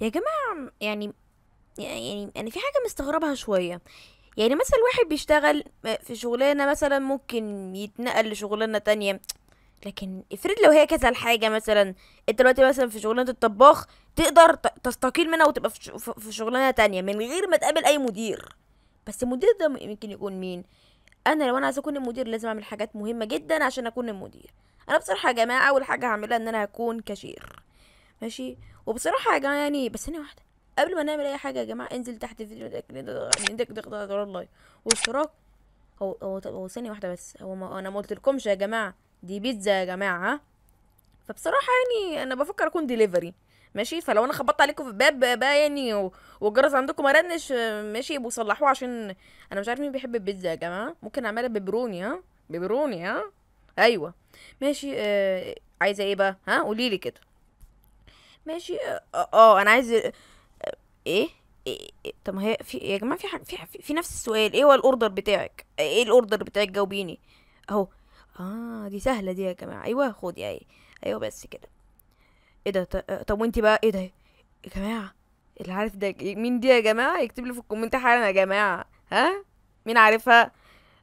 يا جماعة يعني يعني أنا في حاجة مستغربها شوية يعني مثلا واحد بيشتغل آه، في شغلانة مثلا ممكن يتنقل لشغلانة تانية لكن افرض لو هي كذا الحاجة مثلا انت دلوقتي مثلا في شغلانة الطباخ تقدر تستقيل منها وتبقى في شغلانة تانية من غير ما تقابل أي مدير بس المدير ده ممكن يكون مين انا لو انا عايزه اكون المدير لازم اعمل حاجات مهمه جدا عشان اكون المدير انا بصراحه يا جماعه اول حاجه هعملها ان انا هكون كاشير ماشي وبصراحه يا جماعه يعني بس ثانية واحده قبل ما نعمل اي حاجه يا جماعه انزل تحت الفيديو ده عندك ضغط تضغط اللايك واشتراك هو هو هو ثانيه واحده بس هو ما انا ما قلتلكمش يا جماعه دي بيتزا يا جماعه فبصراحه يعني انا بفكر اكون ديليفري ماشي فلو انا خبطت عليكم في الباب بقى يعني والجرس عندكم ما رنش ماشي يبقوا صلحوه عشان انا مش عارف مين بيحب البيتزا يا جماعه ممكن اعملها ببروني ها ببروني ها ايوه ماشي آه عايزه ايه بقى ها قولي لي كده ماشي اه انا عايز إيه؟, إيه؟, إيه؟, طب ما هي في يا جماعه في في, في, في نفس السؤال ايه هو الاوردر بتاعك ايه الاوردر بتاعك جاوبيني اهو اه دي سهله دي يا جماعه ايوه خدي اهي ايوه بس كده ايه ده طب وانت بقى ايه ده يا جماعه اللي عارف ده مين دي يا جماعه يكتب لي في الكومنت حالا يا جماعه ها مين عارفها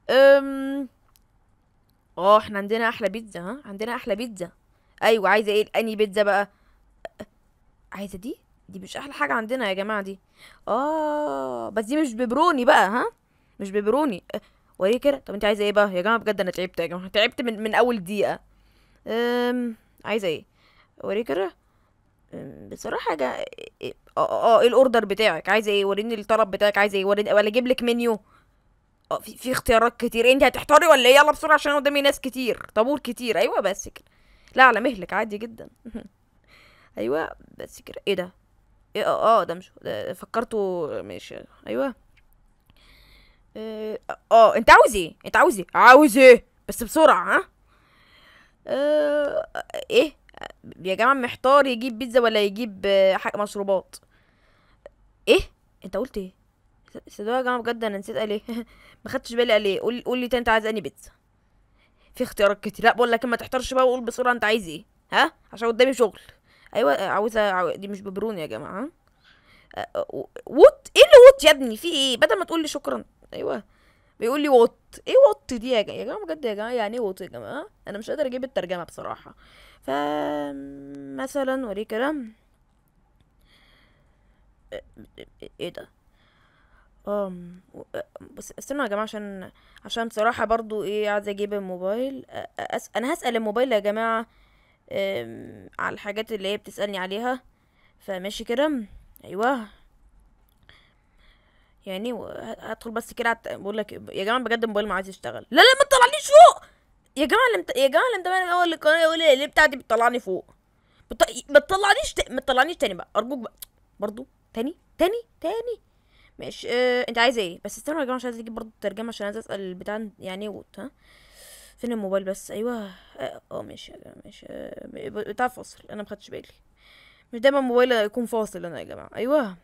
ام اه احنا عندنا احلى بيتزا ها عندنا احلى بيتزا ايوه عايزه ايه اني بيتزا بقى عايزه دي دي مش احلى حاجه عندنا يا جماعه دي اه بس دي مش ببروني بقى ها مش ببروني أه، وريه كده طب انت عايزه ايه بقى يا جماعه بجد انا تعبت يا جماعه تعبت من من اول دقيقه امم عايزه ايه وريه كده بصراحه يا جا... اه اه ايه الاوردر بتاعك عايزه ايه وريني الطلب بتاعك عايزه ايه وريني ولا اجيب لك منيو آه، في, في اختيارات كتير انت هتحتاري ولا ايه يلا بسرعه عشان قدامي ناس كتير طابور كتير ايوه بس كده لا على مهلك عادي جدا ايوه بس كده ايه ده ايه آه،, اه ده مش ده فكرته ماشي ايوه آه،, اه انت عاوز ايه انت عاوز ايه عاوز ايه بس بسرعه ها آه، ايه يا جماعه محتار يجيب بيتزا ولا يجيب حاجه مشروبات ايه انت قلت ايه يا جماعه بجد انا نسيت قال ايه ما خدتش بالي قال ايه قول قول لي تاني انت عايز اني بيتزا في اختيارات كتير لا بقول لك إيه، ما تحترش بقى وقول بسرعه انت عايز ايه ها عشان قدامي شغل ايوه آه، عاوزه دي مش ببروني يا جماعه آه. آه، وات ايه اللي وات يا ابني في ايه بدل ما تقول لي شكرا ايوه بيقول لي وات ايه وات دي يا جماعه يا جماعه بجد يا جماعه يعني ايه وات يا جماعه انا مش قادره اجيب الترجمه بصراحه ف مثلا وريه كلام ايه ده ام بس استنوا يا جماعه عشان عشان بصراحه برضو ايه عايزه اجيب الموبايل أس... انا هسال الموبايل يا جماعه على الحاجات اللي هي بتسألني عليها فماشي كده ايوه يعني هدخل بس كده بقول لك يا جماعه بجد الموبايل ما عايز يشتغل لا لا ما تطلعنيش فوق يا جماعه لم يا جماعه لم تبان الاول القناه يقول لي ليه بتاعتي بتطلعني فوق بت... ما تطلعنيش ت... ما تطلعنيش تاني بقى ارجوك بقى برضو تاني تاني تاني ماشي اه... انت عايز ايه بس استنوا يا جماعه مش عايز اجيب برضو الترجمه عشان عايز اسال البتاع يعني ايه ها فين الموبايل بس ايوه اه, آه، ماشي ماشي آه، بتاع فاصل انا مخدتش بالي مش دايما الموبايل يكون فاصل انا يا جماعه ايوه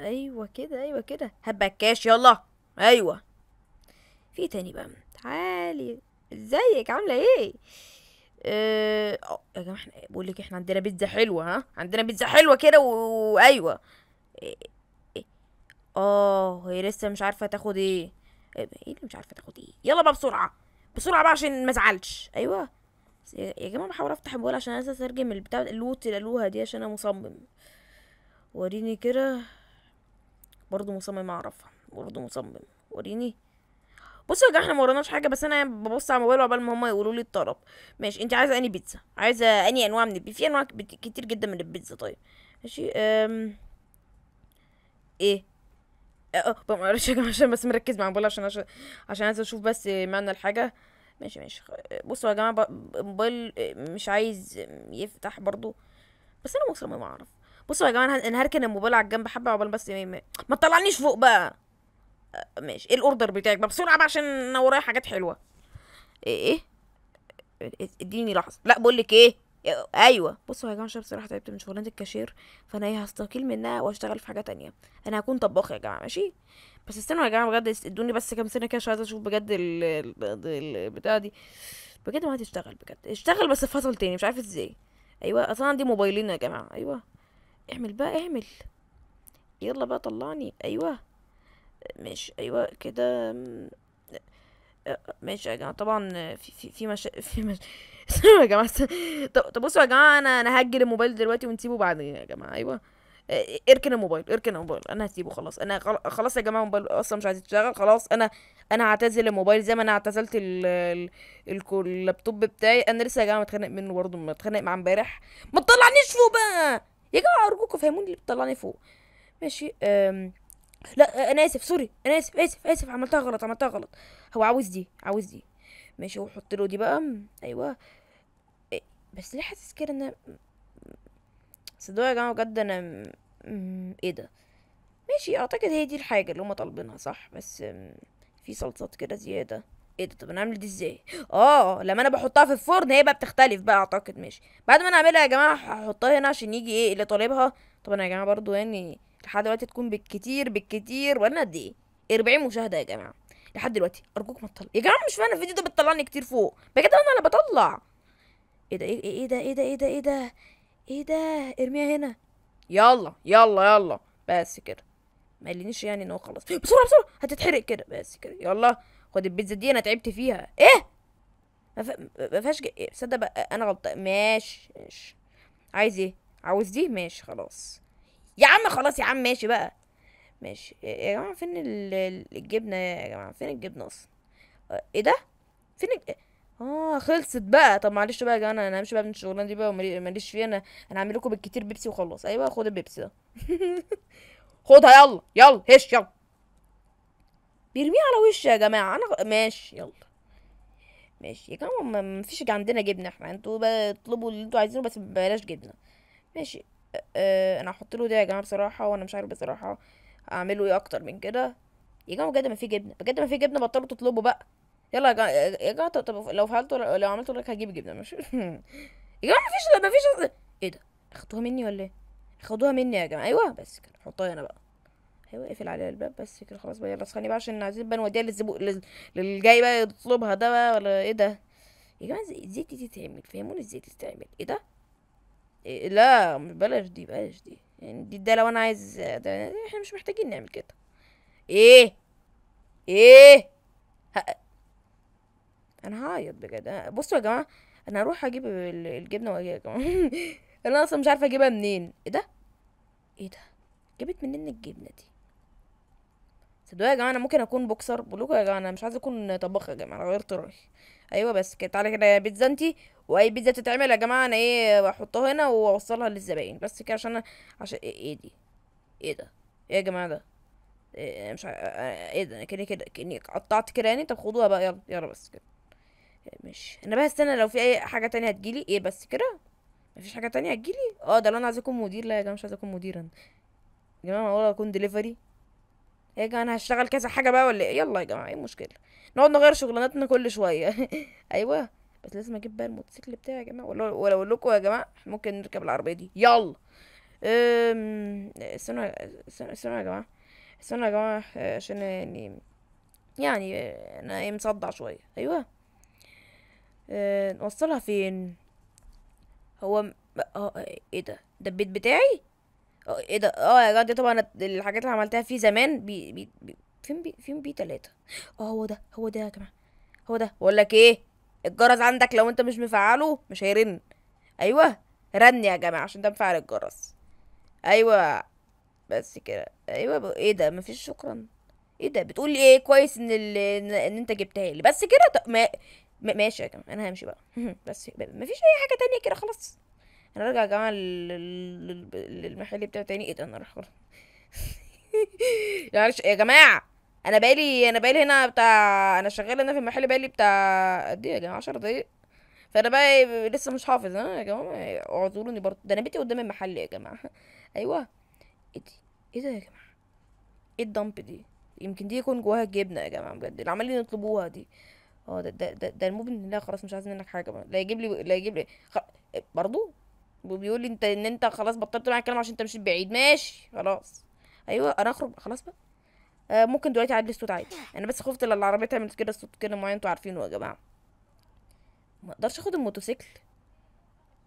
ايوه كده ايوه كده هبكاش يلا ايوه في تاني بقى تعالي ازيك عامله ايه آه،, اه يا جماعه احنا بقول لك احنا عندنا بيتزا حلوه ها عندنا بيتزا حلوه كده وايوه إيه، إيه، إيه. اه هي لسه مش عارفه تاخد ايه إيه،, ايه اللي مش عارفه تاخد ايه يلا بقى بسرعه بسرعه بقى عشان ما ازعلش ايوه يا جماعه بحاول افتح الموبايل عشان عايزه اترجم البتاع اللوت اللي قالوها دي عشان انا مصمم وريني كده برضه مصمم اعرفها برضه مصمم وريني بصوا يا جماعه احنا ما وراناش حاجه بس انا ببص على الموبايل عقبال ما هما يقولوا لي الطلب ماشي انت عايزه اني بيتزا عايزه اني انواع من البيتزا في انواع كتير جدا من البيتزا طيب ماشي ام ايه اه جماعه عشان بس مركز مع موبايل عشان عشان عشان عايز اشوف بس معنى الحاجه ماشي ماشي بصوا يا جماعه موبايل مش عايز يفتح برضو بس انا ما اعرف بصوا يا جماعه انا هركن الموبايل على الجنب حبه عقبال بس ما تطلعنيش فوق بقى اه، ماشي ايه الاوردر بتاعك بقى بسرعه بقى عشان انا ورايا حاجات حلوه ايه ايه اديني لحظه لا بقول لك ايه ايوه بصوا يا جماعه شباب صراحه تعبت من شغلانه الكاشير فانا ايه هستقيل منها واشتغل في حاجه تانية انا هكون طباخ يا جماعه ماشي بس استنوا يا جماعه بجد ادوني بس كام سنه كده عشان عايزه اشوف بجد البتاعه دي بجد ما هتشتغل بجد اشتغل بس فصل تاني مش عارف ازاي ايوه اصلا عندي موبايلين يا جماعه ايوه اعمل بقى اعمل يلا بقى طلعني ايوه ماشي ايوه كده ماشي يا جماعه طبعا في في في مش... في مش... يا جماعه طب طب بصوا يا جماعه انا انا هاجل الموبايل دلوقتي ونسيبه بعدين يا جماعه ايوه آه، اركن الموبايل اركن الموبايل انا هسيبه خلاص انا خلاص يا جماعه الموبايل اصلا مش عايز يشتغل خلاص انا انا هعتزل الموبايل زي ما انا اعتزلت اللابتوب بتاعي انا لسه يا جماعه متخانق منه برضه متخانق معاه امبارح ما تطلعنيش فوق بقى يا جماعه ارجوكوا فهموني اللي بتطلعني فوق ماشي أم. لا انا اسف سوري انا اسف اسف اسف عملتها غلط عملتها غلط هو عاوز دي عاوز دي ماشي وحط له دي بقى ايوه إيه. بس ليه حاسس كده ان صدوق يا جماعه بجد انا ايه ده ماشي اعتقد هي دي الحاجه اللي هما طالبينها صح بس في صلصات كده زياده ايه ده طب انا اعمل دي ازاي اه لما انا بحطها في الفرن هي بقى بتختلف بقى اعتقد ماشي بعد ما انا اعملها يا جماعه هحطها هنا عشان يجي ايه اللي طالبها طب انا يا جماعه برضو يعني لحد دلوقتي تكون بالكتير بالكتير وانا قد ايه 40 مشاهده يا جماعه لحد دلوقتي ارجوك ما تطلع يا جماعه مش فاهم الفيديو ده بتطلعني كتير فوق بجد انا بطلع ايه ده إيه-, إيه-, ايه ده ايه ده ايه ده ايه ده ايه ده ارميها هنا يلا يلا يلا بس كده ما قالينيش يعني ان هو خلاص بسرعه بسرعه هتتحرق كده بس كده يلا خد البيتزا دي انا تعبت فيها ايه ما فيهاش صدق بقى انا غلطان ماشي ماشي عايز ايه عاوز دي ماشي خلاص يا عم خلاص يا عم ماشي بقى ماشي يا جماعه فين الجبنه يا جماعه فين الجبنه اصلا ايه ده فين الج... اه خلصت بقى طب معلش بقى يا جماعه انا همشي بقى من الشغلانه دي بقى ماليش فيها انا انا هعمل لكم بالكتير بيبسي وخلاص ايوه خد البيبسي ده خدها يلا يلا هش يلا بيرميه على وشي يا جماعه انا ماشي يلا ماشي يا جماعه ما فيش عندنا جبنه احنا انتوا بقى اطلبوا اللي انتوا عايزينه بس ببلاش جبنه ماشي آه انا هحط له ده يا جماعه بصراحه وانا مش عارف بصراحه اعمله ايه اكتر من كده يا جماعه بجد ما في جبنه بجد ما في جبنه بطلوا تطلبوا بقى يلا يا جماعه طب لو فعلته لو عملته لك هجيب جبنه ماشي يا جماعه ما فيش ما فيش ايه ده اخدوها مني ولا ايه خدوها مني يا جماعه ايوه بس كده حطها هنا بقى ايوه اقفل عليها الباب بس كده خلاص بقى يلا اصحاني بقى عشان عايزين بقى نوديها للزبون للجاي بقى يطلبها ده بقى ولا ايه ده يا جماعه ازاي دي تتعمل فهموني ازاي تتعمل ايه ده لا بلاش دي بلاش دي يعني دي ده لو انا عايز احنا مش محتاجين نعمل كده ايه ايه انا هعيط بجد بصوا يا جماعه انا هروح اجيب الجبنه واجي يا جماعه انا اصلا مش عارفه اجيبها منين ايه ده ايه ده جابت منين الجبنه دي صدقوا يا جماعه انا ممكن اكون بوكسر بقول يا جماعه انا مش عايزه اكون طباخه يا جماعه انا غيرت رايي ايوه بس كده تعالى كده بيتزا انتي واي بيتزا بتتعمل يا جماعه انا ايه بحطها هنا واوصلها للزباين بس كده عشان عشان ايه, إيه دي ايه ده ايه يا جماعه ده إيه مش ع... ايه ده انا كده كده كاني قطعت كده يعني طب خدوها بقى يلا يلا بس كده إيه، ماشي انا بقى استنى لو في اي حاجه تانية هتجيلي ايه بس كده مفيش حاجه تانية هتجيلي اه ده لو انا عايز اكون مدير لا يا جماعه مش عايز اكون مديرا يا جماعه اقول اكون دليفري يا جماعه انا هشتغل كذا حاجه بقى ولا ايه يلا يا جماعه ايه المشكله نقعد نغير شغلانتنا كل شويه ايوه بس لازم اجيب بقى الموتوسيكل بتاعي يا جماعه ولا ولا اقول لكم يا جماعه ممكن نركب العربيه دي يلا أم... استنوا استنوا يا جماعه استنوا يا جماعه عشان يعني يعني انا إيه، مصدع شويه ايوه أه، نوصلها فين هو ايه ده ده البيت بتاعي آه، ايه ده اه يا جدع طبعا الحاجات اللي عملتها فيه زمان بي بي, بي فين بي فين بي تلاتة اه هو ده هو ده يا جماعة هو ده بقول لك ايه الجرس عندك لو انت مش مفعله مش هيرن ايوه رن يا جماعة عشان ده مفعل الجرس ايوه بس كده ايوه بقى. ايه ده مفيش شكرا ايه ده بتقول ايه كويس ان ال... ان انت جبتها لي بس كده ما... ماشي يا جماعة انا همشي بقى بس مفيش اي حاجة تانية كده خلاص انا ارجع يا جماعه للمحل بتاعه تاني ايه ده انا راح يا جماعه انا بقالي انا بقالي هنا بتاع انا شغال هنا في المحل بقالي بتاع قد ايه يا جماعه 10 دقايق فانا بقى لسه مش حافظ ها يا جماعه اعذروني برضه ده انا بيتي قدام المحل يا جماعه ايوه ايه ايه ده يا جماعه ايه الدمب دي يمكن دي يكون جواها جبنه يا جماعه بجد اللي عمالين يطلبوها دي اه ده ده ده, ده المبن لا خلاص مش عايز منك حاجه بقى. لا يجيب لي لا يجيب لي خ... برضه وبيقول لي انت ان انت خلاص بطلت معايا الكلام عشان انت مشيت بعيد ماشي خلاص ايوه انا اخرج خلاص بقى آه ممكن دلوقتي اعدل الصوت عادي انا بس خفت لو العربيه تعمل كده الصوت كده معين انتوا عارفينه يا جماعه ما اقدرش اخد الموتوسيكل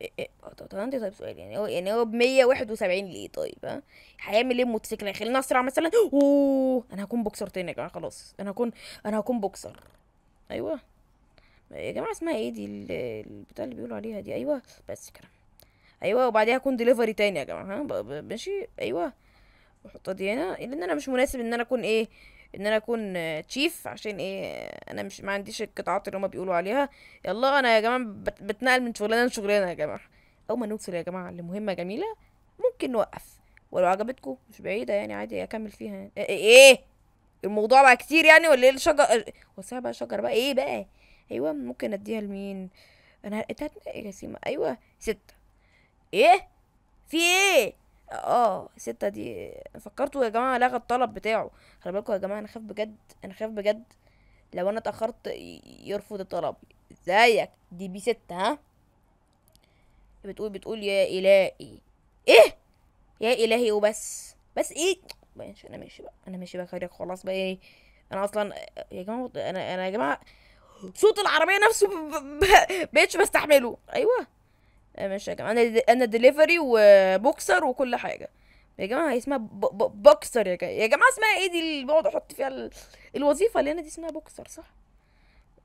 إيه, إيه، طب عندي طيب سؤال يعني هو يعني هو ب 171 ليه طيب ها هيعمل ايه الموتوسيكل هيخليني اسرع مثلا اوه انا هكون بوكسر تاني يا جماعه خلاص انا هكون انا هكون بوكسر ايوه يا جماعه اسمها ايه دي البتاع اللي بيقولوا عليها دي ايوه بس كده ايوه وبعديها اكون ديليفري تاني يا جماعه ها ماشي ايوه واحطها دي هنا لان انا مش مناسب ان انا اكون ايه ان انا اكون تشيف عشان ايه انا مش ما عنديش القطاعات اللي هما بيقولوا عليها يلا انا يا جماعه بتنقل من شغلانه لشغلانه يا جماعه او ما نوصل يا جماعه لمهمه جميله ممكن نوقف ولو عجبتكم مش بعيده يعني عادي اكمل فيها يعني. ايه الموضوع بقى كتير يعني ولا ايه الشجر وسع بقى شجر بقى ايه بقى ايوه ممكن اديها لمين انا هتت... يا سيما ايوه ستة ايه في ايه اه ستة دي فكرتوا يا جماعه لغى الطلب بتاعه خلي بالكم يا جماعه انا خايف بجد انا خايف بجد لو انا اتاخرت يرفض الطلب ازيك دي بي ستة ها بتقول بتقول يا الهي ايه يا الهي وبس بس ايه ماشي انا ماشي بقى انا ماشي بقى خارج خلاص بقى ايه انا اصلا يا جماعه انا انا يا جماعه صوت العربيه نفسه بقتش بستحمله ايوه مش يا جماعه انا انا ديليفري وبوكسر وكل حاجه يا جماعه هي اسمها بوكسر يا جماعه يا جماعه اسمها ايه دي اللي بقعد احط فيها الوظيفه اللي انا دي اسمها بوكسر صح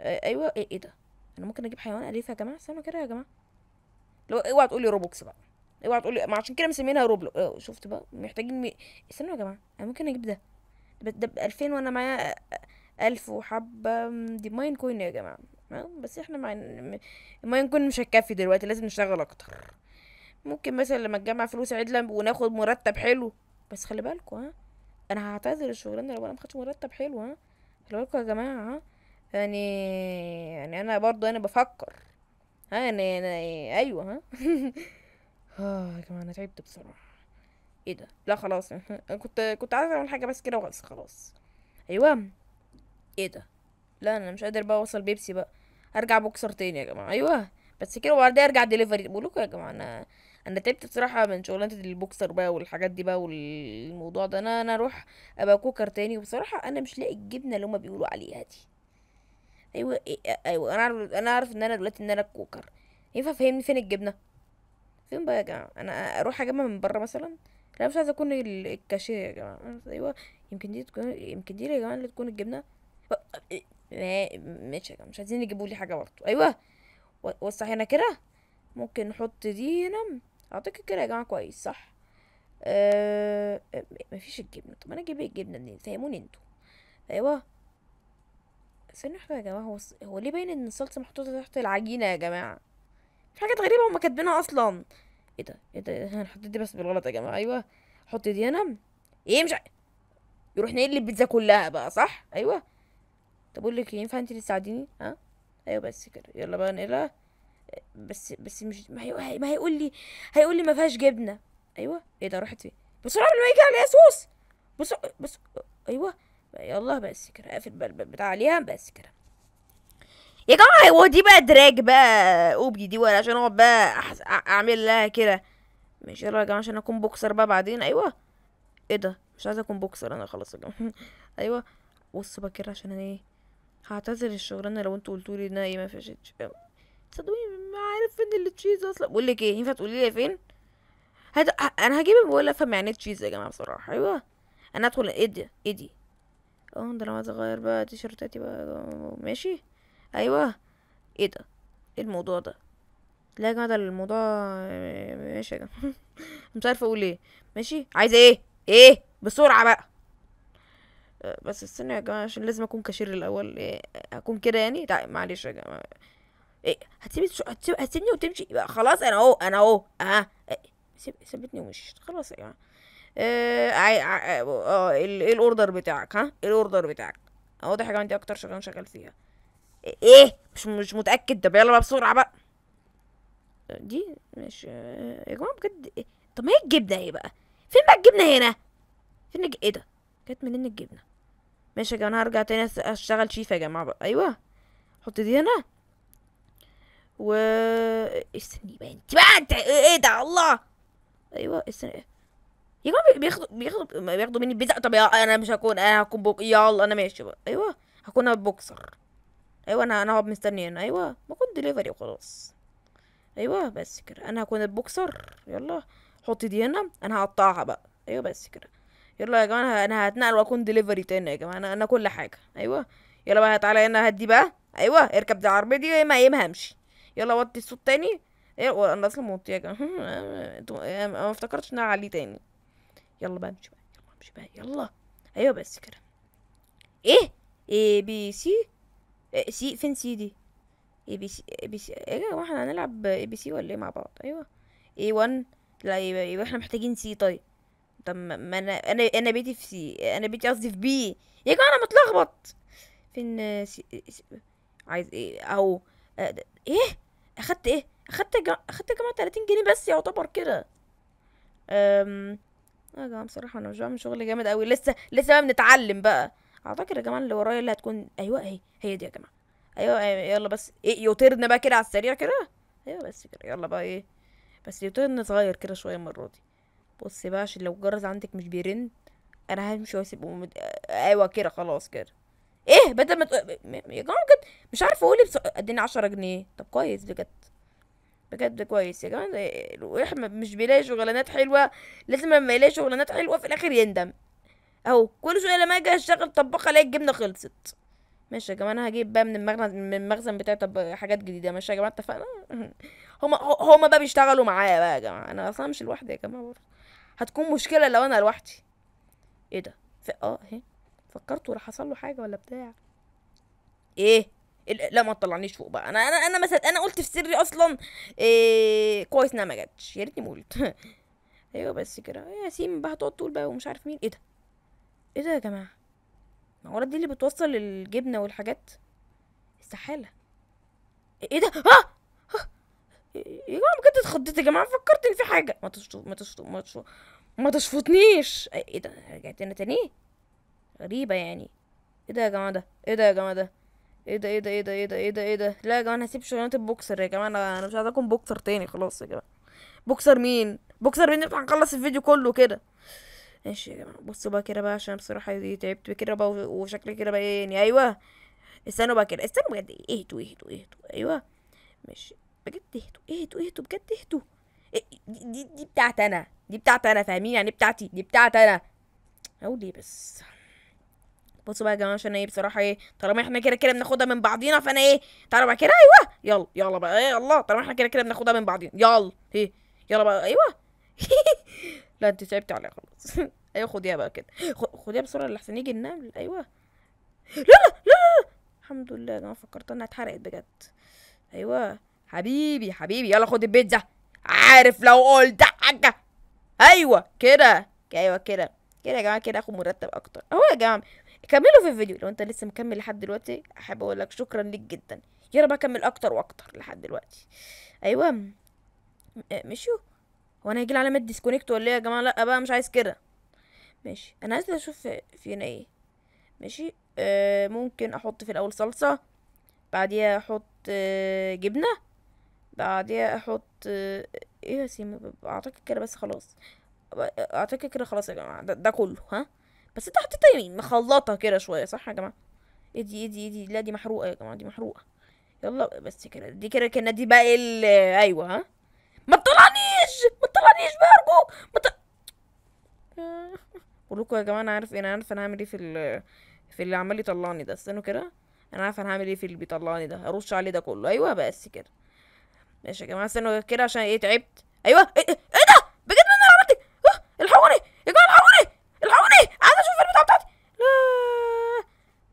ايوه ايه ايه ده انا ممكن اجيب حيوان اليف يا جماعه استنوا كده يا جماعه لو اوعى تقولي روبوكس بقى اوعى تقولي ما عشان كده مسمينها روبلو شفت بقى محتاجين مي... استنوا يا جماعه انا ممكن اجيب ده ده ب 2000 وانا معايا 1000 وحبه دي ماين كوين يا جماعه آه، بس احنا مع ما نكون مش هتكفي دلوقتي لازم نشتغل اكتر ممكن مثلا لما نجمع فلوس عدله وناخد مرتب حلو بس خلي بالكوا ها آه، انا هعتذر الشغلانه لو انا ما خدتش مرتب حلو ها آه. خلي بالكوا يا جماعه ها يعني يعني انا برضو انا بفكر ها يعني انا يعني، ايوه ها اه يا جماعه انا تعبت بصراحه ايه ده لا خلاص انا كنت كنت عايزه اعمل حاجه بس كده وخلاص خلاص ايوه ايه ده لا انا مش قادر بقى اوصل بيبسي بقى هرجع بوكسر تاني يا جماعه ايوه بس كده وبعدها ارجع دليفري بقول لكم يا جماعه انا انا تعبت بصراحه من شغلانه البوكسر بقى والحاجات دي بقى والموضوع ده انا انا اروح ابقى كوكر تاني وبصراحه انا مش لاقي الجبنه اللي هما بيقولوا عليها دي ايوه إيه، إيه، ايوه انا عارف انا عارف ان انا دلوقتي ان انا الكوكر ينفع فهمني فين الجبنه فين بقى يا جماعه انا اروح اجيبها من بره مثلا لا مش عايزه اكون الكاشير يا جماعه ايوه يمكن دي تكون يمكن دي يا جماعه اللي تكون الجبنه ماشي يا جماعه مش عايزين يجيبوا لي حاجه برضو ايوه وسع هنا كده ممكن نحط دي هنا اعتقد كده يا جماعه كويس صح ااا آه، مفيش الجبنه طب انا اجيب إيه الجبنه منين فهموني انتوا ايوه استنوا احنا يا جماعه هو هو ليه باين ان الصلصه محطوطه تحت العجينه يا جماعه في حاجات غريبه هما كاتبينها اصلا ايه ده ايه ده انا حطيت دي بس بالغلط يا جماعه ايوه حط دي هنا ايه مش ع... يروح نقلب البيتزا كلها بقى صح ايوه طب اقول لك إيه، ينفع انت اللي تساعديني ها ايوه بس كده يلا بقى نقلها بس بس مش ما, هي... ما هيقول لي هيقول لي ما فيهاش جبنه ايوه ايه ده راحت فين بسرعه قبل ما يجي عليها صوص بس بس ايوه يلا بس كده اقفل بتاع عليها بس كده يا جماعه هو دي بقى دراج بقى اوبي دي ولا عشان اقعد بقى اعمل لها كده مش يلا يا جماعه عشان اكون بوكسر بقى بعدين ايوه ايه ده مش عايزه اكون بوكسر انا خلاص يا جماعه ايوه بصوا بقى كده عشان انا ايه هعتذر الشغلانه لو انتوا قلتوا لي انها ايه ما فشتش تصدقوني ما عارف فين اللي تشيز اصلا بقول لك ايه ينفع تقولي لي فين هد... انا هجيب الموبايل افهم يعني تشيز إيه يا جماعه بصراحه ايوه انا ادخل ايه ايدي اه ده انا عايز اغير بقى تيشرتاتي بقى ماشي ايوه ايه ده ايه الموضوع ده لا يا جماعه ده الموضوع ماشي يا جماعه مش عارفه اقول ايه ماشي عايزه ايه ايه بسرعه بقى بس استنوا يا جماعه عشان لازم اكون كاشير الاول إيه اكون كده يعني لا معلش يا جماعه إيه هتسيب هتسيبني وتمشي خلاص انا اهو انا اهو اه إيه، سيب سيبتني ومشي خلاص يا جماعه إيه، اه ايه الاوردر بتاعك ها ايه الاوردر بتاعك اهو دي حاجه عندي اكتر شغل شغال فيها إيه،, ايه مش مش متاكد طب يلا بقى بسرعه بقى دي مش يا جماعه بجد إيه؟ طب ما هي الجبنه ايه بقى فين بقى الجبنه هنا فين الج... ايه ده جت منين الجبنه ماشي يا جماعه انا هرجع تاني اشتغل شيف يا جماعه بقى ايوه حط دي هنا و استني بقى انت بقى انت ايه, ايه ده الله ايوه استني يا جماعه بياخدوا بياخدوا بياخدوا مني بيزق طب يا انا مش هكون انا هكون بوك يلا انا ماشي بقى ايوه هكون بوكسر ايوه انا انا هقعد مستني هنا ايوه كنت دليفري وخلاص ايوه بس كده انا هكون البوكسر يلا حطي دي هنا انا هقطعها بقى ايوه بس كده يلا يا جماعه انا هتنقل واكون ديليفري تاني يا جماعه انا انا كل حاجه ايوه يلا بقى تعالى هنا هدي بقى ايوه اركب ده العربيه دي يا اما يا اما همشي يلا وطي الصوت تاني ايه انا اصلا موطي يا جماعه ما افتكرتش ان انا عليه تاني يلا بقى امشي بقى يلا امشي بقى يلا ايوه بس كده ايه اي بي سي سي فين سي دي اي بي سي اي بي سي ايه يا جماعه احنا هنلعب اي بي سي ولا ايه مع بعض ايوه اي 1 لا يبقى احنا محتاجين سي طيب طب ما انا انا انا بيتي في سي انا بيتي قصدي في بي يا جماعه انا متلخبط فين سي... سي... عايز ايه او ايه اخدت ايه اخدت اخدت يا جماعه 30 جنيه بس يعتبر كده امم يا جماعه بصراحه انا مش بعمل شغل جامد قوي لسه لسه بقى بنتعلم بقى اعتقد يا جماعه اللي ورايا اللي هتكون ايوه اهي هي دي يا جماعه ايوه, أيوة، يلا بس ايه يطيرنا بقى كده على السريع كده ايوه بس كده يلا بقى ايه بس يطيرنا صغير كده شويه المره دي بصي بقى عشان لو الجرس عندك مش بيرن انا همشي واسيب ومد... ايوه كده خلاص كده ايه بدل ما يا جماعه بجد مش عارفه اقول إيه بس اديني عشرة جنيه طب كويس بجد بجد كويس يا جماعه الواحد مش بيلاقي شغلانات حلوه لازم لما يلاقي شغلانات حلوه في الاخر يندم اهو كل شويه لما اجي اشتغل طباخه الاقي الجبنه خلصت ماشي يا جماعه انا هجيب بقى من المخزن من المخزن بتاعي طب حاجات جديده ماشي يا جماعه اتفقنا هما هما بقى بيشتغلوا معايا بقى يا جماعه انا اصلا مش لوحدي يا جماعه برضه هتكون مشكله لو انا لوحدي ايه ده ف... اه اهي فكرت ولا حصل له حاجه ولا بتاع ايه لا ما تطلعنيش فوق بقى انا انا انا مثلا انا قلت في سري اصلا إيه كويس انها ما جاتش يا ريتني ما قلت ايوه بس كده يا سيم بقى هتقعد تقول بقى ومش عارف مين ايه ده ايه ده يا جماعه ما دي اللي بتوصل الجبنه والحاجات استحاله ايه ده اه يا جماعه بجد اتخضيت يا جماعه فكرت ان في حاجه ما تشطو ما تشطو ما تشطو ما تشفطنيش ايه ده رجعت هنا تاني غريبه يعني ايه ده يا جماعه ده ايه ده يا جماعه ده ايه ده ايه ده ايه ده ايه ده ايه ده ايه ده لا يا جماعه انا هسيب شغلانه البوكسر يا جماعه انا مش عايز اكون بوكسر تاني خلاص يا جماعه بوكسر مين بوكسر مين هنخلص الفيديو كله كده ماشي يا جماعه بصوا بقى كده بقى عشان بصراحه دي تعبت كده بقى وشكلي كده بقى ايه يعني ايوه استنوا بقى كده استنوا بجد اهدوا اهدوا اهدوا ايوه ماشي بجد اهدوا ايه اهدوا ايه اهدوا بجد اهدوا إيه، دي دي بتاعت انا دي بتاعت انا فاهمين يعني بتاعتي دي بتاعت انا او دي بس بصوا بقى يا جماعه عشان ايه بصراحه ايه طالما احنا كده كده بناخدها من بعضينا فانا ايه تعالوا بقى كده ايوه يلا يلا بقى ايه الله طالما احنا كده كده بناخدها من بعضينا يلا ايه يلا بقى ايوه لا انت تعبت عليا خلاص ايوه خديها بقى كده خديها بسرعه لحسن يجي النمل ايوه لا لا لا الحمد لله انا فكرت انها اتحرقت بجد ايوه حبيبي حبيبي يلا خد البيتزا عارف لو قلت حاجه ايوه كده ايوه كده كده يا جماعه كده اخد مرتب اكتر اهو يا جماعه كملوا في الفيديو لو انت لسه مكمل لحد دلوقتي احب اقول لك شكرا ليك جدا يلا بقى اكمل اكتر واكتر لحد دلوقتي ايوه مشوا هو انا هيجي لي علامه ديسكونكت ولا ايه يا جماعه لا بقى مش عايز كده ماشي انا عايز اشوف فينا ايه ماشي آه ممكن احط في الاول صلصه بعديها احط آه جبنه بعديها احط ايه يا سيما اعتقد كده بس خلاص اعتقد كده خلاص يا جماعه ده, ده كله ها بس انت حطيتها يعني مخلطه كده شويه صح يا جماعه ايه دي ايه دي ايه دي لا دي محروقه يا جماعه دي محروقه يلا بس كده دي كده كان دي بقى ال ايوه ها ما تطلعنيش ما تطلعنيش ارجوك ما ت... بقول لكم يا جماعه انا عارف انا عارف انا هعمل ايه في ال... في اللي عمال يطلعني ده استنوا كده انا عارف انا هعمل ايه في اللي بيطلعني ده هرش عليه ده كله ايوه بس كده ماشي يا جماعه استنوا كده عشان ايه تعبت ايوه ايه, إيه ده بجد انا عملت الحقوني يا جماعه الحقوني الحقوني عايز اشوف البتاعه بتاعتي لا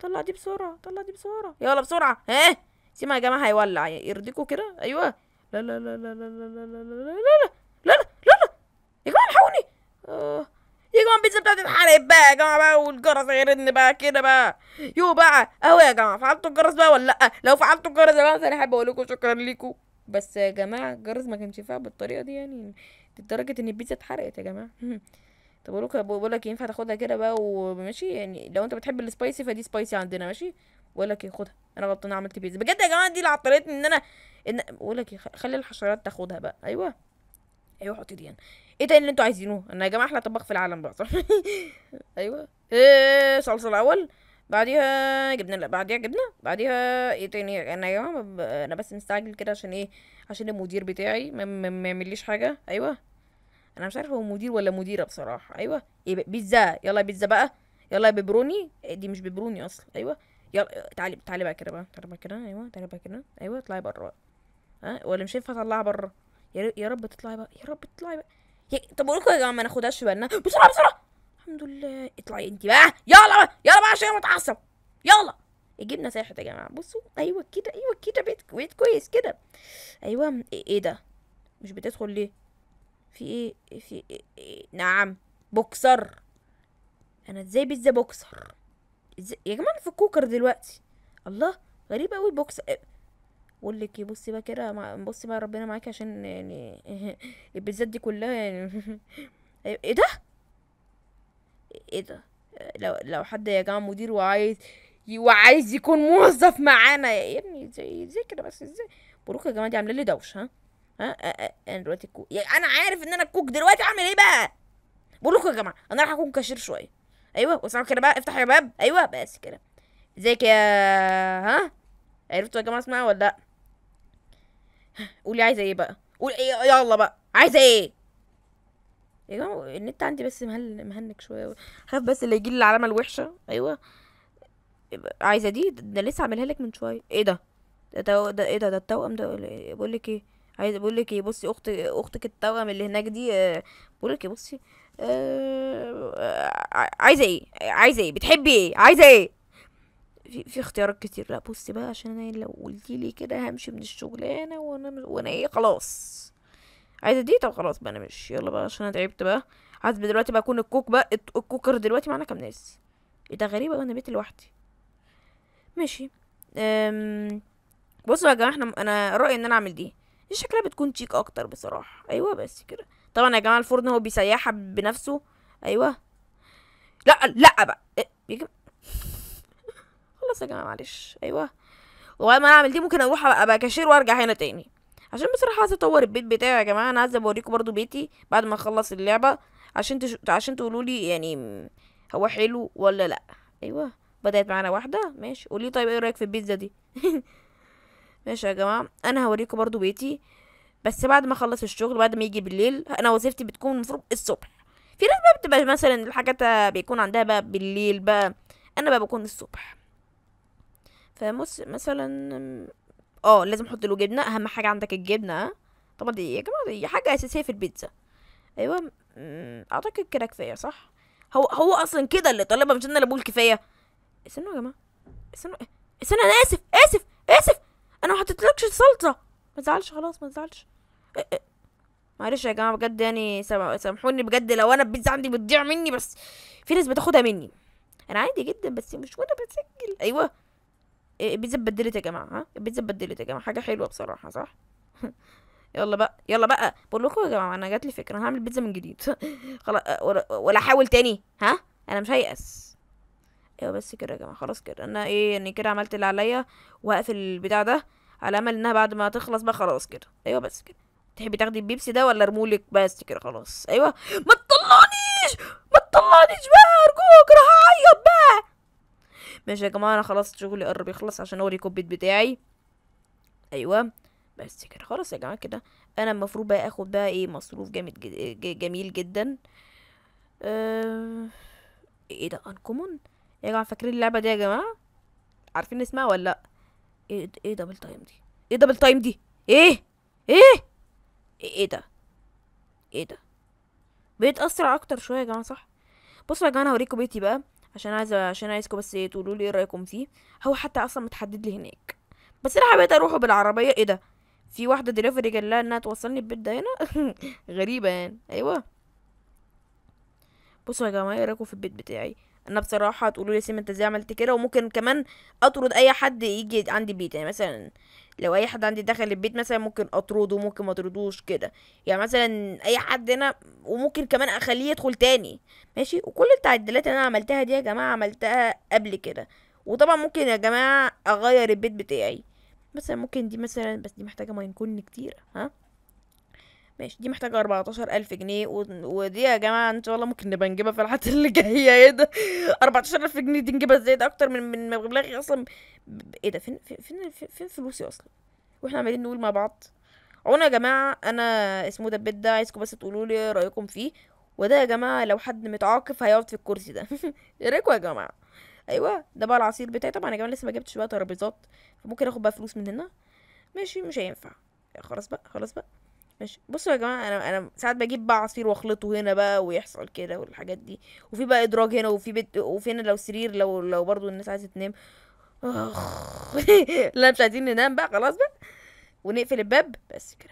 طلع دي بسرعه طلع دي بسرعه يلا بسرعه ها سيما يا جماعه هيولع يرضيكوا كده ايوه لا لا لا لا لا لا لا لا لا لا لا لا لا يا جماعه الحقوني يا جماعه البيتزا بتاعتي اتحرقت بقى يا جماعه بقى والجرس هيرن بقى كده بقى يو بقى اهو يا جماعه فعلتوا الجرس بقى ولا لا لو فعلتوا الجرس يا جماعه انا احب اقول لكم شكرا ليكم بس يا جماعه الجرس ما كانش ينفع بالطريقه دي يعني لدرجه ان البيتزا اتحرقت يا جماعه طب بقولك بقولك ينفع تاخدها كده بقى وماشي يعني لو انت بتحب السبايسي فدي سبايسي عندنا ماشي بقولك ايه خدها انا غلطانه عملت بيتزا بجد يا جماعه دي اللي عطلتني ان انا ان بقولك ايه خلي الحشرات تاخدها بقى ايوه ايوه حطي دي يعني. ايه تاني اللي انتوا عايزينه انا يا جماعه احلى طباخ في العالم بقى صح ايوه ايه صلصه الاول بعديها جبنا بعديها جبنا بعديها ايه تاني انا يا جماعه انا بس مستعجل كده عشان ايه عشان المدير بتاعي ما يعمليش حاجه ايوه انا مش عارفه هو مدير ولا مديره بصراحه ايوه ايه بيتزا يلا بيتزا بقى يلا بيبروني إيه دي مش بيبروني اصلا ايوه يلا تعالي تعالي بقى كده بقى تعالي بقى كده ايوه تعالي بقى كده ايوه اطلعي بره بقى ها ولا مش هينفع اطلعها بره يا رب تطلعي بقى يا رب تطلعي بقى طب اقول لكم يا جماعه ما ناخدهاش بالنا بسرعه بسرعه الحمد لله اطلعي انت بقى يلا بقى يلا بقى بتعصب يلا الجبنه ساحت يا جماعه بصوا ايوه كده ايوه كده بيت, بيت كويس كده ايوه إيه،, ايه ده مش بتدخل ليه في ايه في إيه؟ إيه؟ نعم بوكسر انا ازاي بيتزا بوكسر ازاي يا جماعه في الكوكر دلوقتي الله غريب قوي البوكسر إيه؟ بقول لك ايه بصي بقى كده بصي بقى ربنا معاكي عشان يعني البيتزات دي كلها يعني ايه ده ايه ده لو لو حد يا جماعه مدير وعايز وعايز يكون موظف معانا يا ابني ازاي ازاي كده بس ازاي بروك يا جماعه دي عامله لي دوشه ها ها انا دلوقتي كوك يعني انا عارف ان انا كوك دلوقتي اعمل ايه بقى بروك يا جماعه انا راح اكون كاشير شويه ايوه وسامع كده بقى افتح يا باب ايوه بس كده ازيك يا ها عرفتوا يا جماعه اسمها ولا لا قولي عايزه ايه بقى قول ايه يلا بقى عايزه ايه يا جماعه النت عندي بس مهل مهنك شويه خاف بس اللي يجي لي العلامه الوحشه ايوه عايزه دي ده لسه عاملها لك من شويه ايه ده ده, ده ايه ده ده التوأم ده بقول لك ايه عايز بقول لك ايه بصي اختك اختك التوأم اللي هناك دي آه، بقول لك ايه بصي آه, آه، عايزه ايه عايزه ايه بتحبي ايه عايزه ايه في, في اختيارات كتير لا بصي بقى عشان انا لو قلتي لي كده همشي من الشغلانه وانا وانا ايه خلاص عايزه دي طب خلاص بقى انا مش يلا بقى عشان انا تعبت بقى حاسب دلوقتي بقى اكون الكوك بقى الكوكر دلوقتي معانا كام ناس ايه ده غريبه وانا بيت لوحدي ماشي امم بصوا يا جماعه احنا انا رايي ان انا اعمل دي دي شكلها بتكون تشيك اكتر بصراحه ايوه بس كده طبعا يا جماعه الفرن هو بيسيحها بنفسه ايوه لا لا بقى إيه؟ خلاص يا جماعه معلش ايوه وبعد ما انا اعمل دي ممكن اروح ابقى كاشير وارجع هنا تاني عشان بصراحه عايزه اطور البيت بتاعي يا جماعه انا عايزه اوريكم برضو بيتي بعد ما اخلص اللعبه عشان تش... عشان تقولوا لي يعني هو حلو ولا لا ايوه بدات معانا واحده ماشي قولي طيب ايه رايك في البيتزا دي ماشي يا جماعه انا هوريكم برضو بيتي بس بعد ما اخلص الشغل بعد ما يجي بالليل انا وظيفتي بتكون المفروض الصبح في ناس بقى بتبقى مثلا الحاجات بيكون عندها بقى بالليل بقى انا بقى بكون الصبح فمثلا مثلا اه لازم احط له جبنه اهم حاجه عندك الجبنه طبعا دي يا جماعه دي حاجه اساسيه في البيتزا ايوه اعتقد كده كفايه صح هو هو اصلا كده اللي طالبها مش انا اللي بقول كفايه استنوا يا جماعه استنوا استنوا انا اسف اسف اسف انا ما حطيتلكش السلطه ما تزعلش خلاص ما تزعلش معلش يا جماعه بجد يعني سامحوني بجد لو انا البيتزا عندي بتضيع مني بس في ناس بتاخدها مني انا عادي جدا بس مش وانا بسجل ايوه البيتزا إيه، اتبدلت يا جماعه ها البيتزا اتبدلت يا جماعه حاجه حلوه بصراحه صح يلا بقى يلا بقى بقول لكم يا جماعه انا جات لي فكره انا هعمل بيتزا من جديد خلاص أه، ولا احاول تاني ها انا مش هيأس ايوه بس كده يا جماعه خلاص كده انا ايه اني يعني كده عملت اللي عليا وهقفل البتاع ده على امل انها بعد ما تخلص بقى خلاص كده ايوه بس كده تحبي تاخدي البيبسي ده ولا ارمولك بس كده خلاص ايوه ما تطلعنيش ما تطلعنيش بقى ارجوك راح اعيط بقى ماشي يا جماعه انا خلاص شغلي قرب يخلص عشان اوري البيت بتاعي ايوه بس كده خلاص يا جماعه كده انا المفروض بقى اخد بقى ايه مصروف جامد جميل جدا أه... ايه ده انكومون يا جماعه فاكرين اللعبه دي يا جماعه عارفين اسمها ولا لا ايه ايه دبل تايم دي ايه دبل تايم دي ايه ايه ايه ده ايه ده بيتأثر اسرع اكتر شويه يا جماعه صح بصوا يا جماعه انا هوريكم بيتي بقى عشان عايزه عشان عايزكم بس ايه تقولوا لي ايه رايكم فيه هو حتى اصلا متحدد لي هناك بس انا حبيت اروحه بالعربيه ايه ده في واحده دليفري قال لها انها توصلني البيت ده هنا غريبه يعني ايوه بصوا يا جماعه ايه رايكم في البيت بتاعي انا بصراحه هتقولوا لي سيم انت ازاي عملت كده وممكن كمان اطرد اي حد يجي عندي بيت يعني مثلا لو اي حد عندي دخل البيت مثلا ممكن اطرده ممكن ما اطردوش كده يعني مثلا اي حد هنا وممكن كمان اخليه يدخل تاني ماشي وكل التعديلات اللي انا عملتها دي يا جماعه عملتها قبل كده وطبعا ممكن يا جماعه اغير البيت بتاعي مثلا ممكن دي مثلا بس دي محتاجه ماينكون كتير ها ماشي دي محتاجة أربعتاشر ألف جنيه و... ودي يا جماعة إن شاء الله ممكن نبقى نجيبها في الحته اللي جاية ايه ده أربعتاشر ألف جنيه دي نجيبها ازاي ده أكتر من من مبلغي أصلا ايه ده فين فين فين فلوسي أصلا واحنا عمالين نقول مع بعض عونا يا جماعة أنا اسمه ده البيت ده عايزكم بس تقولوا لي رأيكم فيه وده يا جماعة لو حد متعاقف هيقعد في الكرسي ده يا ريكوا يا جماعة أيوة ده بقى العصير بتاعي طبعا يا جماعة لسه ما جبتش بقى ترابيزات فممكن آخد بقى فلوس من هنا ماشي مش هينفع خلاص بقى خلاص بقى ماشي بصوا يا جماعه انا انا ساعات بجيب بقى عصير واخلطه هنا بقى ويحصل كده والحاجات دي وفي بقى ادراج هنا وفي بيت وفي هنا لو سرير لو لو برضو الناس عايزه تنام لا مش عايزين ننام بقى خلاص بقى ونقفل الباب بس كده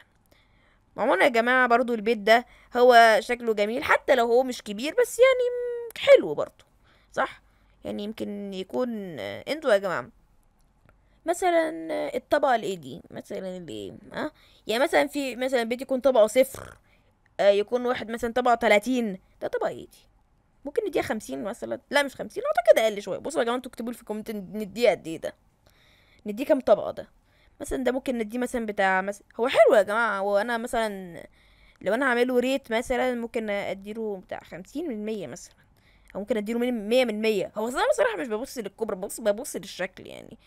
عموما يا جماعه برضو البيت ده هو شكله جميل حتى لو هو مش كبير بس يعني حلو برضو صح يعني يمكن يكون آه، انتوا يا جماعه مثلا الطبقة الإيدي مثلا الإيه ها يعني مثلا في مثلا بيت يكون طبقه صفر آه، يكون واحد مثلا طبقه تلاتين ده طبقة إيدي ممكن نديها خمسين مثلا لا مش خمسين أعتقد أقل شوية بصوا يا جماعة انتوا اكتبوا في الكومنت نديها قد إيه ده نديه كام طبقة ده مثلا ده ممكن نديه مثلا بتاع مثلا هو حلو يا جماعة وأنا مثلا لو أنا هعمله ريت مثلا ممكن أديله بتاع خمسين من مية مثلا او ممكن اديله 100% مية من مية هو انا بصراحه مش ببص للكبر ببص ببص للشكل يعني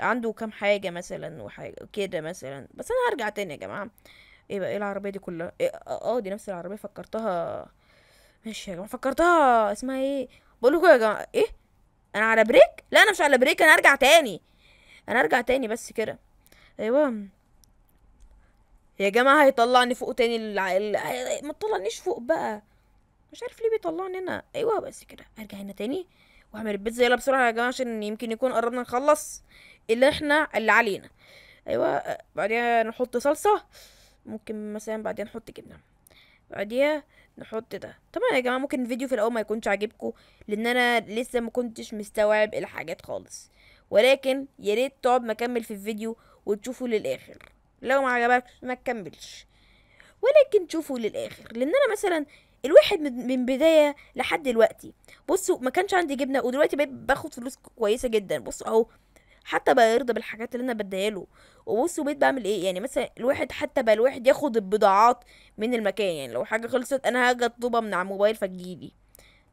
عنده كام حاجه مثلا وحاجه كده مثلا بس انا هرجع تاني يا جماعه ايه بقى ايه العربيه دي كلها إيه آه،, اه دي نفس العربيه فكرتها ماشي يا جماعه فكرتها اسمها ايه بقول لكم يا جماعه ايه انا على بريك لا انا مش على بريك انا هرجع تاني انا هرجع تاني بس كده ايوه يا جماعه هيطلعني فوق تاني الع... ال... ما تطلعنيش فوق بقى مش عارف ليه بيطلعني هنا ايوه بس كده هرجع هنا تاني واعمل البيتزا يلا بسرعه يا جماعه عشان يمكن يكون قربنا نخلص اللي احنا اللي علينا ايوه بعدين نحط صلصه ممكن مثلا بعدين نحط جبنه بعديها نحط ده طبعا يا جماعه ممكن الفيديو في الاول ما يكونش عاجبكم لان انا لسه ما كنتش مستوعب الحاجات خالص ولكن يا ريت تقعد مكمل في الفيديو وتشوفه للاخر لو ما عجبكش ما تكملش ولكن شوفوا للاخر لان انا مثلا الواحد من بدايه لحد دلوقتي بصوا ما كانش عندي جبنه ودلوقتي بقيت باخد فلوس كويسه جدا بصوا اهو حتى بقى يرضى بالحاجات اللي انا بديها له وبصوا بقيت بعمل ايه يعني مثلا الواحد حتى بقى الواحد ياخد البضاعات من المكان يعني لو حاجه خلصت انا هاجي اطلبها من على الموبايل فتجيلي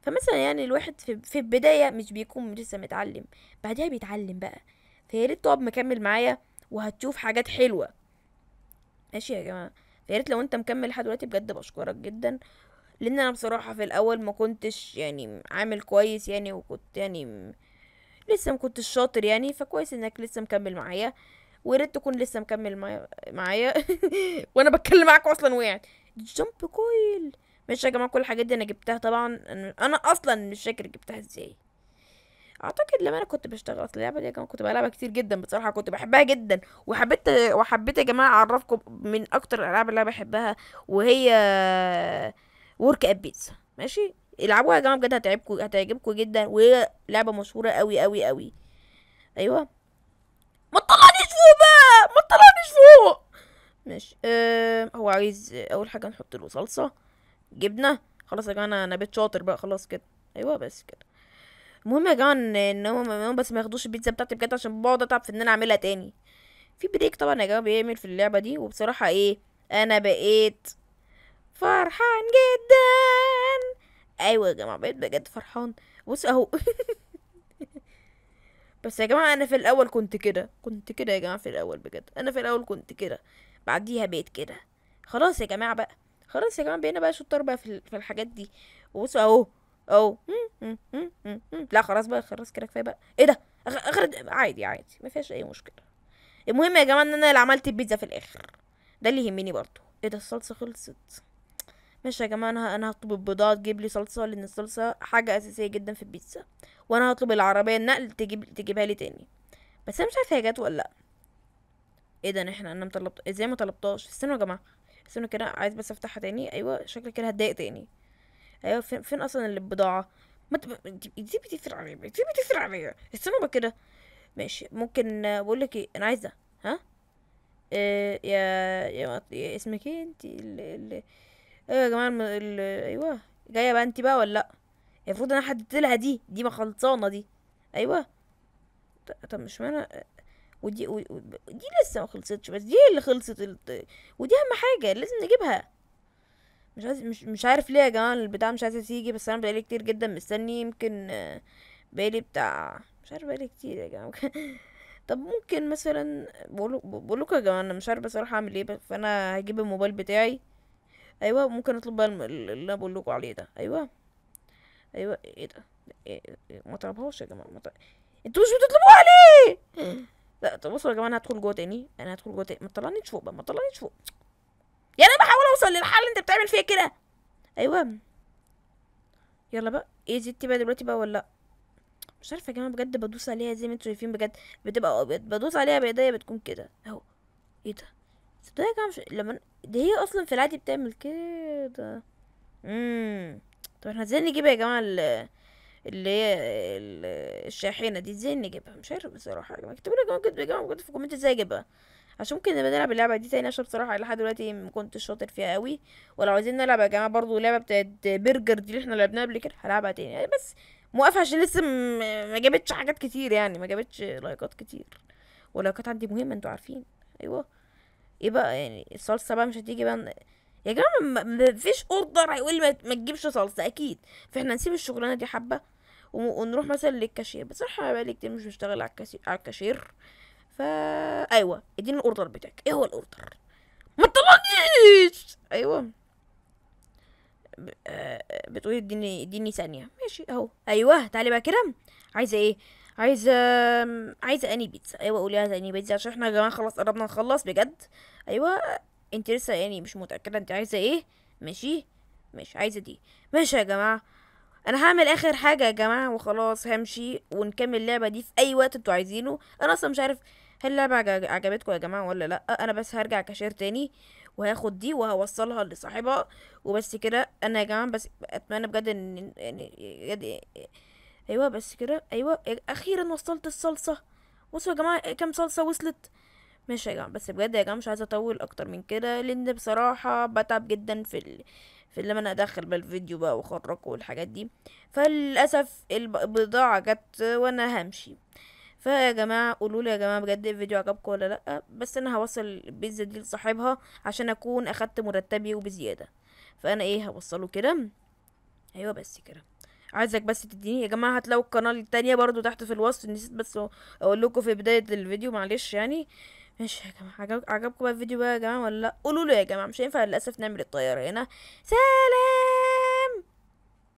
فمثلا يعني الواحد في, في البدايه مش بيكون لسه متعلم بعدها بيتعلم بقى فيا ريت تقعد مكمل معايا وهتشوف حاجات حلوه ماشي يا جماعه فيا ريت لو انت مكمل لحد دلوقتي بجد بشكرك جدا لان انا بصراحه في الاول ما كنتش يعني عامل كويس يعني وكنت يعني لسه مكنتش شاطر يعني فكويس انك لسه مكمل معايا وريت تكون لسه مكمل معايا وانا بتكلم معاكوا اصلا وقعت جامب كويل مش يا جماعه كل الحاجات دي انا جبتها طبعا انا اصلا مش فاكر جبتها ازاي اعتقد لما انا كنت بشتغل اصل اللعبه دي يا جماعه كنت بلعبها كتير جدا بصراحه كنت بحبها جدا وحبيت وحبيت يا جماعه اعرفكم من اكتر الالعاب اللي انا بحبها وهي ورك اب ماشي العبوها يا جماعه بجد هتعجبكم هتعجبكم جدا وهي لعبه مشهوره قوي قوي قوي ايوه ما تطلعنيش فوق بقى ما تطلعنيش فوق ماشي أه هو عايز اول حاجه نحط له صلصه جبنه خلاص يا جماعه انا بيت شاطر بقى خلاص كده ايوه بس كده المهم يا جماعه ان هم بس ما ياخدوش البيتزا بتاعتي بجد عشان بقعد اتعب في ان انا اعملها تاني في بريك طبعا يا جماعه بيعمل في اللعبه دي وبصراحه ايه انا بقيت فرحان جدا ايوه يا جماعه بقيت بجد فرحان بص اهو بس يا جماعه انا في الاول كنت كده كنت كده يا جماعه في الاول بجد انا في الاول كنت كده بعديها بقيت كده خلاص يا جماعه بقى خلاص يا جماعه بقينا بقى شطار بقى في, الحاجات دي وبص اهو اهو لا خلاص بقى خلاص كده كفايه بقى ايه ده اخر عادي عادي ما فيهاش اي مشكله المهم يا جماعه ان انا اللي عملت البيتزا في الاخر ده اللي يهمني برضو ايه ده الصلصه خلصت ماشي يا جماعه انا انا هطلب البضاعه جيب لي صلصه لان الصلصه حاجه اساسيه جدا في البيتزا وانا هطلب العربيه النقل تجيب تجيبها لي تاني بس انا مش عارفه هي جت ولا لا ايه ده احنا انا مطلبت ازاي ما طلبتهاش استنوا يا جماعه استنوا كده عايز بس افتحها تاني ايوه شكلي كده هتضايق تاني ايوه فين, فين اصلا البضاعه ما دي بتفرق عليا دي بتفرق عليا استنوا بقى كده ماشي ممكن بقول لك ايه انا عايزه ها إيه يا يا, اسمك ايه انت ايوه يا جماعه الم... ال... ايوه جايه بقى انت بقى ولا لا المفروض انا حددت لها دي دي ما خلصانه دي ايوه طب مش معنى ودي ودي لسه ما خلصتش بس دي اللي خلصت ودي اهم حاجه لازم نجيبها مش عايز مش, مش عارف ليه يا جماعه البتاع مش عايزه تيجي بس انا بقالي كتير جدا مستني يمكن بقالي بتاع مش عارف بقالي كتير يا جماعه طب ممكن مثلا بقول لكم يا جماعه انا مش عارفه بصراحه اعمل ايه فانا هجيب الموبايل بتاعي ايوه ممكن اطلب بقى اللي بقول لكم عليه ده ايوه ايوه ايه ده إيه ما طلبهاش يا جماعه ما انتوا مش بتطلبوها ليه لا طب بصوا يا جماعه انا هدخل جوه تاني انا هدخل جوه تاني ما تطلعنيش فوق بقى ما تطلعنيش فوق يعني انا بحاول اوصل للحل انت بتعمل فيا كده ايوه يلا بقى ايه زدتي بقى دلوقتي بقى ولا لا مش عارفه يا جماعه بجد بدوس عليها زي ما انتوا شايفين بجد بتبقى بدوس عليها بايديا بتكون كده اهو ايه ده صدقني كده مش لما دي هي اصلا في العادي بتعمل كده امم طب احنا ازاي نجيبها يا جماعه اللي هي الشاحنه دي ازاي نجيبها مش عارف بصراحه يا جماعه اكتبوا لي يا جماعه جماعه في الكومنت ازاي اجيبها عشان ممكن نبقى نلعب اللعبه دي تاني عشان بصراحه لحد دلوقتي ما كنتش شاطر فيها قوي ولو عايزين نلعب يا جماعه برضو لعبه بتاعت برجر دي اللي احنا لعبناها قبل كده هلعبها تاني يعني بس موقف عشان لسه ما جابتش حاجات كتير يعني ما جابتش لايكات كتير ولايكات عندي مهمه انتوا عارفين ايوه ايه بقى يعني الصلصه بقى مش هتيجي بقى يا جماعه مفيش اوردر هيقول لي ما تجيبش صلصه اكيد فاحنا نسيب الشغلانه دي حبه ونروح مثلا للكاشير بصراحه انا بقالي كتير مش بشتغل على الكاشير على الكاشير فا ايوه اديني الاوردر بتاعك ايه هو الاوردر ما تطلعنيش ايوه آه، بتقولي اديني اديني ثانيه ماشي اهو ايوه تعالي بقى كده عايزه ايه عايزه عايزه اني بيتزا ايوه قولي عايزه اني بيتزا عشان احنا يا جماعه خلاص قربنا نخلص بجد ايوه انت لسه يعني مش متاكده انت عايزه ايه ماشي مش عايزه دي ماشي يا جماعه انا هعمل اخر حاجه يا جماعه وخلاص همشي ونكمل اللعبه دي في اي وقت انتوا عايزينه انا اصلا مش عارف هل اللعبه عجبتكم يا جماعه ولا لا انا بس هرجع كاشير تاني وهاخد دي وهوصلها لصاحبها وبس كده انا يا جماعه بس اتمنى بجد ان يعني ايوه بس كده ايوه اخيرا وصلت الصلصه بصوا يا جماعه إيه كام صلصه وصلت ماشي يا جماعه بس بجد يا جماعه مش عايزه اطول اكتر من كده لان بصراحه بتعب جدا في ال... في اللي انا ادخل بقى الفيديو بقى واخرجه والحاجات دي فللاسف البضاعه جت وانا همشي فيا جماعه قولوا لي يا جماعه بجد الفيديو عجبكم ولا لا بس انا هوصل البيتزا دي لصاحبها عشان اكون اخدت مرتبي وبزياده فانا ايه هوصله كده ايوه بس كده عايزك بس تديني يا جماعه هتلاقوا القناه التانية برضو تحت في الوصف نسيت بس اقول لكم في بدايه الفيديو معلش يعني ماشي يا جماعه عجبكم بقى الفيديو بقى يا جماعه ولا لا قولوا يا جماعه مش هينفع للاسف نعمل الطياره هنا سلام